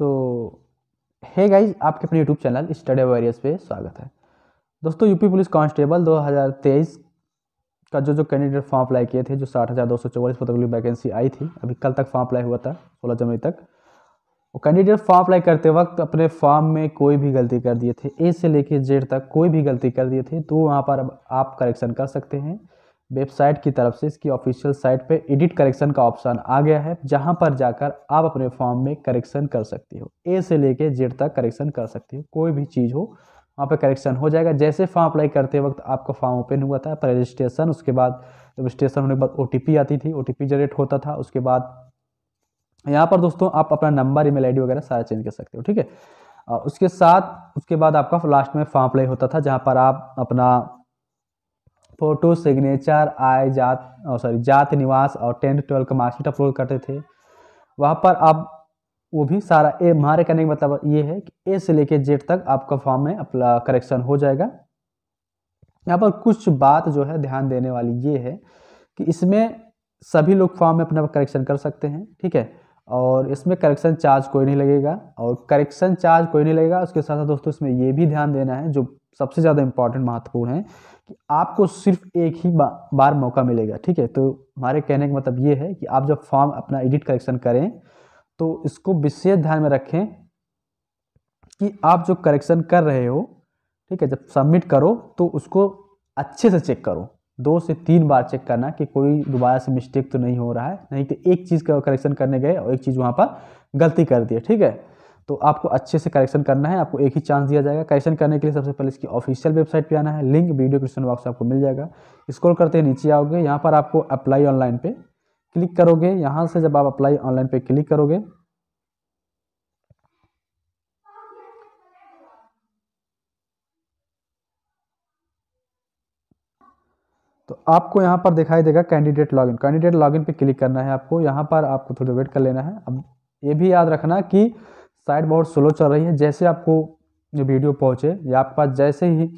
सो है गाइज आपके अपने यूट्यूब चैनल स्टडी वेरियस पे स्वागत है दोस्तों यूपी पुलिस कांस्टेबल 2023 का जो जो कैंडिडेट फॉर्म अप्लाई किए थे जो साठ हज़ार दो सौ चौवालीस पद की वैकेंसी आई थी अभी कल तक फॉर्म अप्लाई हुआ था सोलह जनवरी तक वो कैंडिडेट फॉर्म अप्लाई करते वक्त अपने फॉर्म में कोई भी गलती कर दिए थे ए से लेके जेड तक कोई भी गलती कर दिए थे तो वहाँ पर अब आप करेक्शन कर सकते हैं वेबसाइट की तरफ से इसकी ऑफिशियल साइट पे एडिट करेक्शन का ऑप्शन आ गया है जहां पर जाकर आप अपने फॉर्म में करेक्शन कर सकती हो ए से लेके जेड तक करेक्शन कर सकती हो कोई भी चीज़ हो वहाँ पे करेक्शन हो जाएगा जैसे फॉर्म अप्लाई करते वक्त आपका फॉर्म ओपन हुआ था रजिस्ट्रेशन उसके बाद रजिस्ट्रेशन होने के बाद ओ आती थी ओ जनरेट होता था उसके बाद यहाँ पर दोस्तों आप अपना नंबर ई मेल वगैरह सारा चेंज कर सकते हो ठीक है उसके साथ उसके बाद आपका लास्ट में फॉर्म अप्लाई होता था जहाँ पर आप अपना फोटो सिग्नेचर आय जात सॉरी जात निवास और टेंथ ट्वेल्थ का मार्कशीट अपलोड करते थे वहाँ पर आप वो भी सारा ए हमारे करने का मतलब ये है कि ए से लेके जेड तक आपका फॉर्म में अपना करेक्शन हो जाएगा यहाँ पर कुछ बात जो है ध्यान देने वाली ये है कि इसमें सभी लोग फॉर्म में अपना करेक्शन कर सकते हैं ठीक है और इसमें करेक्शन चार्ज कोई नहीं लगेगा और करेक्शन चार्ज कोई नहीं लगेगा उसके साथ साथ दोस्तों इसमें ये भी ध्यान देना है जो सबसे ज़्यादा इम्पॉर्टेंट महत्वपूर्ण है कि आपको सिर्फ एक ही बा, बार मौका मिलेगा ठीक है तो हमारे कहने का मतलब ये है कि आप जब फॉर्म अपना एडिट करेक्शन करें तो इसको विशेष ध्यान में रखें कि आप जो करेक्शन कर रहे हो ठीक है जब सबमिट करो तो उसको अच्छे से चेक करो दो से तीन बार चेक करना कि कोई दोबारा से मिस्टेक तो नहीं हो रहा है नहीं तो एक चीज़ का करेक्शन करने गए और एक चीज़ वहाँ पर गलती कर दिया ठीक है तो आपको अच्छे से करेक्शन करना है आपको एक ही चांस दिया जाएगा करेक्शन करने के लिए सबसे पहले इसकी ऑफिशियल वेबसाइट पे आना है लिंक वीडियो क्वेश्चन बॉक्स आपको मिल जाएगा स्क्रॉल करते हैं नीचे आओगे यहाँ पर आपको अप्लाई ऑनलाइन पे क्लिक करोगे यहाँ से जब आप अप्लाई ऑनलाइन पे क्लिक करोगे तो आपको यहाँ पर दिखाई देगा कैंडिडेट लॉगिन कैंडिडेट लॉगिन पे क्लिक करना है आपको यहाँ पर आपको थोड़ी वेट कर लेना है अब ये भी याद रखना कि साइड बहुत स्लो चल रही है जैसे आपको वीडियो पहुँचे या आपके पास जैसे ही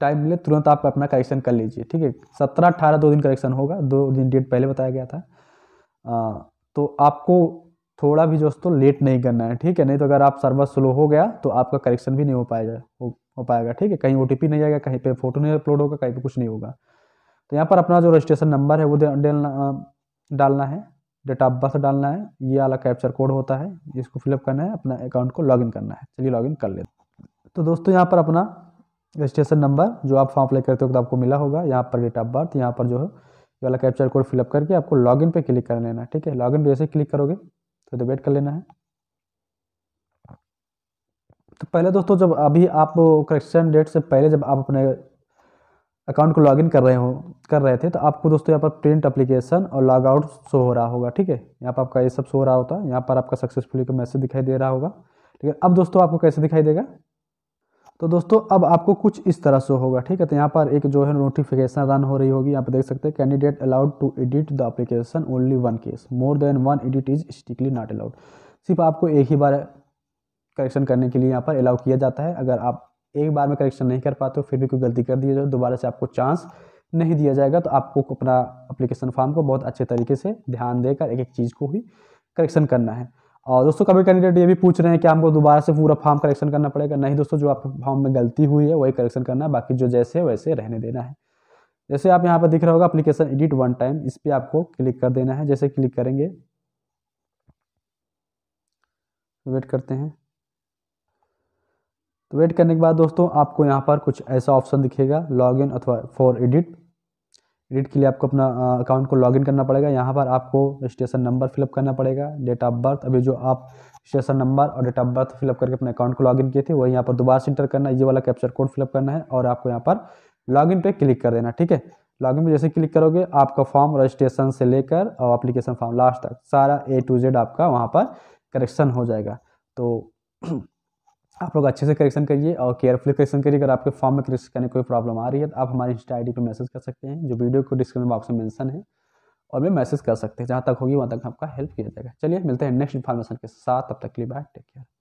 टाइम मिले तुरंत आप अपना करेक्शन कर लीजिए ठीक है सत्रह अठारह दो दिन करेक्शन होगा दो दिन डेट पहले बताया गया था आ, तो आपको थोड़ा भी दोस्तों लेट नहीं करना है ठीक है नहीं तो अगर आप सर्वर स्लो हो गया तो आपका करेक्शन भी नहीं हो पाएगा हो, हो पाएगा ठीक है कहीं ओ नहीं आएगा कहीं पर फोटो नहीं अपलोड होगा कहीं पर कुछ नहीं होगा तो यहाँ पर अपना जो रजिस्ट्रेशन नंबर है वो डालना है डेट ऑफ बर्थ डालना है ये वाला कैप्चर कोड होता है इसको फिलअप करना है अपना अकाउंट को लॉगिन करना है चलिए लॉगिन कर लेते तो दोस्तों यहाँ पर अपना रजिस्ट्रेशन नंबर जो आप फॉर्म अप्लाई करते हो तो आपको मिला होगा यहाँ पर डेट ऑफ बर्थ यहाँ पर जो है ये वाला कैप्चर कोड फिलअप करके आपको लॉगिन पे क्लिक कर लेना है ठीक है लॉगिन पे जैसे क्लिक करोगे तो वेट कर लेना है तो पहले दोस्तों जब अभी आप करेक्शन डेट से पहले जब आप अपने अकाउंट को लॉगिन कर रहे हो कर रहे थे तो आपको दोस्तों यहाँ पर प्रिंट अप्लीकेशन और लॉग आउट शो हो रहा होगा ठीक है यहाँ पर आपका ये सब शो हो रहा होता है यहाँ पर आपका सक्सेसफुली का मैसेज दिखाई दे रहा होगा ठीक है अब दोस्तों आपको कैसे दिखाई देगा तो दोस्तों अब आपको कुछ इस तरह से होगा ठीक है तो यहाँ पर एक जो है नोटिफिकेशन रन हो रही होगी यहाँ पर देख सकते हैं candidate allowed to edit the application only one case more than one edit is strictly not allowed सिर्फ आपको एक ही बार करेक्शन करने के लिए यहाँ पर अलाउ किया जाता है अगर आप एक बार में करेक्शन नहीं कर पाते हो फिर भी कोई गलती कर दी जाए दोबारा से आपको चांस नहीं दिया जाएगा तो आपको अपना अप्लीकेशन फॉर्म को बहुत अच्छे तरीके से ध्यान देकर एक एक चीज़ को ही करेक्शन करना है और दोस्तों कभी कैंडिडेट ये भी पूछ रहे हैं कि हमको दोबारा से पूरा फॉर्म करेक्शन करना पड़ेगा नहीं दोस्तों जो आप फॉर्म में गलती हुई है वही करेक्शन करना है बाकी जो जैसे है वैसे रहने देना है जैसे आप यहाँ पर दिख रहा होगा अप्लीकेशन एडिट वन टाइम इस पर आपको क्लिक कर देना है जैसे क्लिक करेंगे वेट करते हैं तो वेट करने के बाद दोस्तों आपको यहाँ पर कुछ ऐसा ऑप्शन दिखेगा लॉग इन अथवा फॉर एडिट एडिट के लिए आपको अपना अकाउंट को लॉगिन करना पड़ेगा यहाँ पर आपको रजिस्ट्रेशन नंबर फिलअप करना पड़ेगा डेट ऑफ बर्थ अभी जो आप रजिस्ट्रेशन नंबर और डेट ऑफ बर्थ फिलअप करके अपने अकाउंट को लॉगिन किए थे वही यहाँ पर दोबारा से इंटर करना है ये वाला कैप्चर कोड फिलअप करना है और आपको यहाँ पर लॉगिन पे क्लिक कर देना ठीक है लॉगिन पे जैसे क्लिक करोगे आपका फॉर्म रजिस्ट्रेशन से लेकर और अप्लीकेशन फॉर्म लास्ट तक सारा ए टू जेड आपका वहाँ पर करेक्शन हो जाएगा तो आप लोग अच्छे से करेक्शन करिए और केयरफुली करेक्शन करिए अगर आपके फॉर्म में करेक्शन करने कोई प्रॉब्लम आ रही है तो आप हमारे इंस्टा आई पर मैसेज कर सकते हैं जो वीडियो को डिस्क्रिप्शन बॉक्स में मैंसन है और मैं मैसेज कर सकते हैं जहाँ तक होगी वहाँ तक आपका हेल्प किया जाएगा चलिए मिलते हैं नेक्स्ट इन्फॉर्मेशन के साथ तब तक के लिए बाय टेक केयर